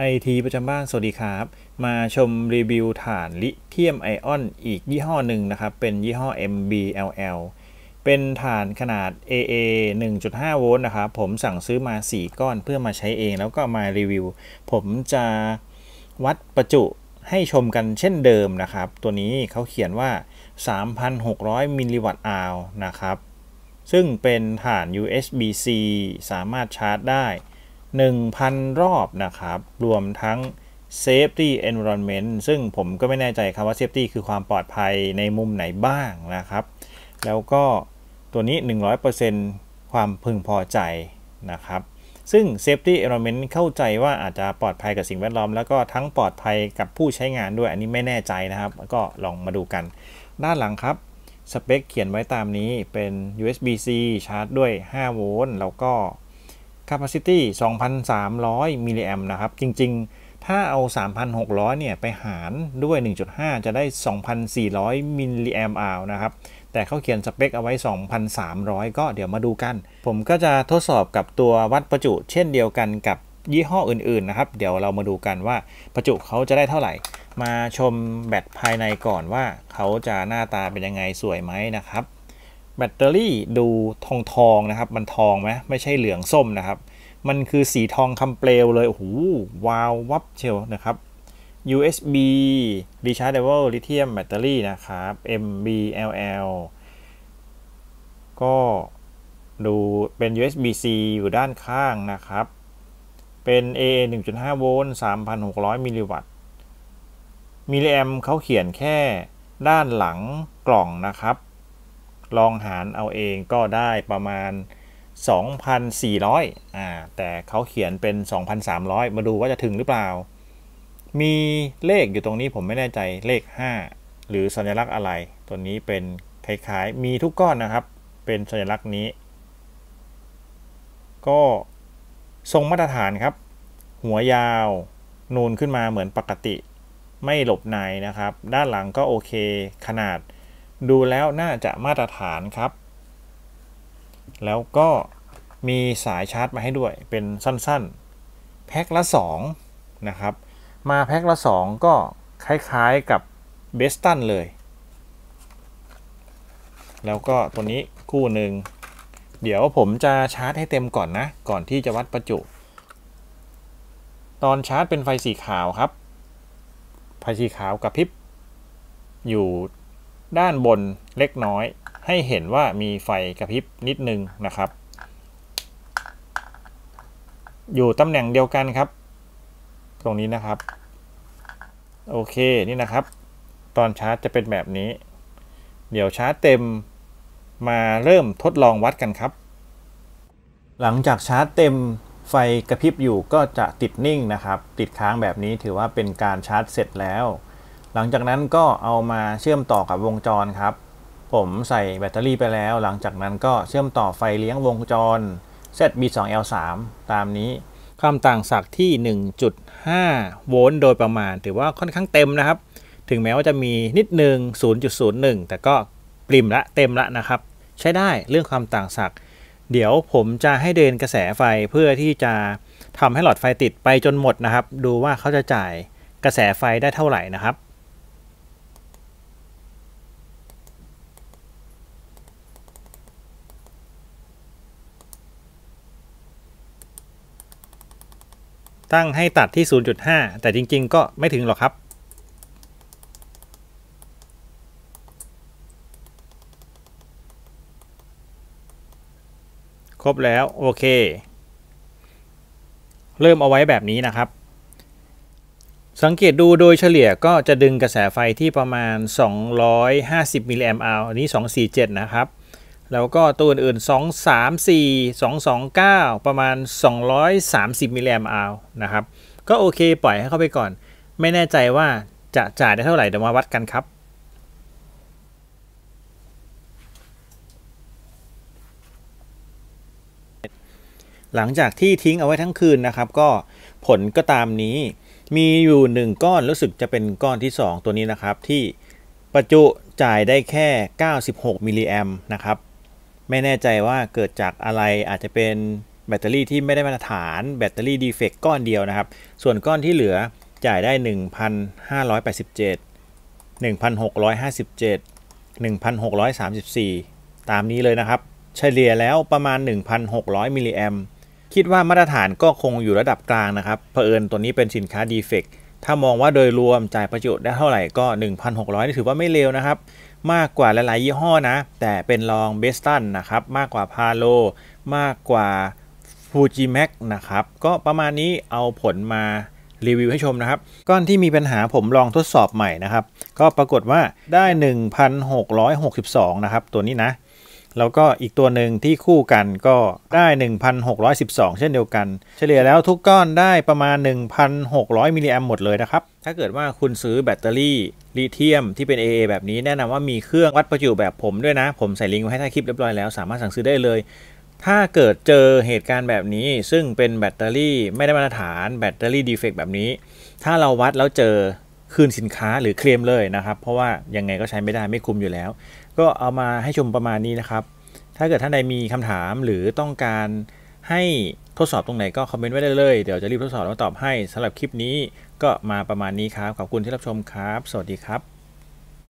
ไอทีประจำบ้านสวัสดีครับ มาชมรีวิวฐานลิเทียมไอออนอีกยี่ห้อหนึ่งนะครับ เป็นยี่ห้อ MBLL เป็นฐานขนาด AA 1.5โวลต์นะครับผมสั่งซื้อมา 4 ก้อนเพื่อมาใช้เองแล้วก็มารีวิว ผมจะวัดประจุให้ชมกันเช่นเดิมนะครับ ตัวนี้เขาเขียนว่า 3,600มิลลิวัตต์อาวนะครับ ซึ่งเป็นฐาน USB-C สามารถชาร์จได้1,000 รอบนะครับรวมทั้ง Safety Environment ซึ่งผมก็ไม่แน่ใจครับว่า Safety คือความปลอดภัยในมุมไหนบ้างนะครับ แล้วก็ตัวนี้ 100%ความพึงพอใจนะครับ ซึ่ง Safety Environment เข้าใจว่าอาจจะปลอดภัยกับสิ่งแวดล้อม แล้วก็ทั้งปลอดภัยกับผู้ใช้งานด้วยอันนี้ไม่แน่ใจนะครับ ก็ลองมาดูกัน ด้านหลังครับ สเปคเขียนไว้ตามนี้เป็น USB-C ชาร์จด้วย5โวลต์แล้วก็ Capacity 2,300มิลลิแอมนะครับ จริงๆ ถ้าเอา 3,600เนี่ยไปหารด้วย 1.5 จะได้ 2,400มิลลิแอมอาร์นะครับ แต่เขาเขียนสเปคเอาไว้ 2,300 ก็เดี๋ยวมาดูกัน ผมก็จะทดสอบกับตัววัดประจุเช่นเดียวกันกับยี่ห้ออื่นๆนะครับ เดี๋ยวเรามาดูกันว่าประจุเขาจะได้เท่าไหร่ มาชมแบตภายในก่อนว่าเขาจะหน้าตาเป็นยังไงสวยไหมนะครับ แบตเตอรี่ดูทองๆนะครับ มันทองไหมไม่ใช่เหลืองส้มนะครับมันคือสีทองคำเปลวเลยโอ้โหวาววับเชลนะครับ USB rechargeable lithium battery นะครับ MBLL ก็ดูเป็น USB-C อยู่ด้านข้างนะครับ เป็น A 1.5โวลต์3,600มิลลิวัตต์มิลลิแอมเขาเขียนแค่ด้านหลังกล่องนะครับ ลองหารเอาเองก็ได้ประมาณ2,400อ่าแต่เขาเขียนเป็น 2,300 มาดูว่าจะถึงหรือเปล่า มีเลขอยู่ตรงนี้ผมไม่แน่ใจ เลข 5 หรือสัญลักษณ์อะไร ตัวนี้เป็นคล้ายๆ มีทุกก้อนนะครับ เป็นสัญลักษณ์นี้ ก็ทรงมาตรฐานครับ หัวยาว นูนขึ้นมาเหมือนปกติ ไม่หลบในนะครับ ด้านหลังก็โอเค ขนาดดูแล้วน่าจะมาตรฐานครับแล้วก็มีสายชาร์จมาให้ด้วยเป็นสั้นๆ แพ็คละ2นะครับมาแพ็คละ 2 ก็คล้ายๆกับเบสตันเลย แล้วก็ตัวนี้คู่หนึ่ง เดี๋ยวผมจะชาร์จให้เต็มก่อนนะ ก่อนที่จะวัดประจุ ตอนชาร์จเป็นไฟสีขาวครับ ไฟสีขาวกับพิบอยู่ด้านบนเล็กน้อยให้เห็นว่ามีไฟกระพริบนิดนึงนะครับ อยู่ตำแหน่งเดียวกันครับ ตรงนี้นะครับ โอเคนี่นะครับ ตอนชาร์จจะเป็นแบบนี้ เดี๋ยวชาร์จเต็มมาเริ่มทดลองวัดกันครับ หลังจากชาร์จเต็มไฟกระพริบอยู่ก็จะติดนิ่งนะครับ ติดค้างแบบนี้ถือว่าเป็นการชาร์จ เสร็จแล้ว หลังจากนั้นก็เอามาเชื่อมต่อกับวงจรครับผมใส่แบตเตอรี่ไปแล้วหลังจากนั้นก็เชื่อมต่อไฟเลี้ยงวงจร ZB2L3 ตามนี้ความต่างศักย์ที่ 1.5 โวลต์โดยประมาณถือว่าค่อนข้างเต็มนะครับ ถึงแม้ว่าจะมีนิดนึง0.01 แต่ก็ปริมละเต็มละนะครับ ใช้ได้เรื่องความต่างศักย์เดี๋ยวผมจะให้เดินกระแสไฟเพื่อที่จะทำให้หลอดไฟติดไปจนหมดนะครับ ดูว่าเขาจะจ่ายกระแสไฟได้เท่าไหร่นะครับตั้งให้ตัดที่ 0.5 แต่จริง ๆ ก็ไม่ถึงหรอกครับ ครบแล้ว โอเค เริ่มเอาไว้แบบนี้นะครับ สังเกตดูโดยเฉลี่ยก็จะดึงกระแสไฟที่ประมาณ 250มิลลิแอมป์อันนี้ 247 นะครับแล้วก็ตัวอื่นๆ2 3 4 2 2 9 ประมาณ 230มิลลิแอมป์อาวนะครับ ก็โอเคปล่อยให้เข้าไปก่อน ไม่แน่ใจว่าจะจ่ายได้เท่าไหร่เดี๋ยวมาวัดกันครับ หลังจากที่ทิ้งเอาไว้ทั้งคืนนะครับ ก็ผลก็ตามนี้ มีอยู่หนึ่งก้อนรู้สึกจะเป็นก้อนที่ 2 ตัวนี้นะครับ ที่ประจุจ่ายได้แค่ 96มิลลิแอมนะครับไม่แน่ใจว่าเกิดจากอะไรอาจจะเป็นแบตเตอรี่ที่ไม่ได้มาตรฐาน แบตเตอรี่ดีเฟกก้อนเดียวนะครับ ส่วนก้อนที่เหลือจ่ายได้ 1,587 1,657 1,634 ตามนี้เลยนะครับ เฉลี่ยแล้วประมาณ 1,600มิลลิแอมคิดว่ามาตรฐานก็คงอยู่ระดับกลางนะครับ เผอิญตัวนี้เป็นสินค้าดีเฟกถ้ามองว่าโดยรวมจ่ายประโยชน์ได้เท่าไหร่ก็ 1,600นี่ถือว่าไม่เลวนะครับมากกว่าหลายๆยี่ห้อนะ แต่เป็นรองเบสตันนะครับ มากกว่าพาโลมากกว่าฟูจิแม็กนะครับ ก็ประมาณนี้เอาผลมารีวิวให้ชมนะครับก้อนที่มีปัญหาผมลองทดสอบใหม่นะครับ ก็ปรากฏว่าได้ 1,662 นะครับ ตัวนี้นะแล้วก็อีกตัวหนึ่งที่คู่กันก็ได้ 1,612 เช่นเดียวกัน เฉลี่ยแล้วทุกก้อนได้ประมาณ 1,600มิลลิแอมหมดเลยนะครับ ถ้าเกิดว่าคุณซื้อแบตเตอรี่ลิเทียมที่เป็น AA แบบนี้แนะนำว่ามีเครื่องวัดประจุแบบผมด้วยนะ ผมใส่ลิงก์ไว้ให้ใต้คลิปเรียบร้อยแล้วสามารถสั่งซื้อได้เลย ถ้าเกิดเจอเหตุการณ์แบบนี้ซึ่งเป็นแบตเตอรี่ไม่ได้มาตรฐานแบตเตอรี่ดีเฟกแบบนี้ ถ้าเราวัดแล้วเจอคืนสินค้าหรือเคลมเลยนะครับ เพราะว่ายังไงก็ใช้ไม่ได้ไม่คุมอยู่แล้ว ก็เอามาให้ชมประมาณนี้นะครับ ถ้าเกิดท่านใดมีคำถามหรือต้องการให้ทดสอบตรงไหนก็คอมเมนต์ไว้ได้เลยเดี๋ยวจะรีบทดสอบแล้วตอบให้สำหรับคลิปนี้ก็มาประมาณนี้ครับขอบคุณที่รับชมครับสวัสดีครับ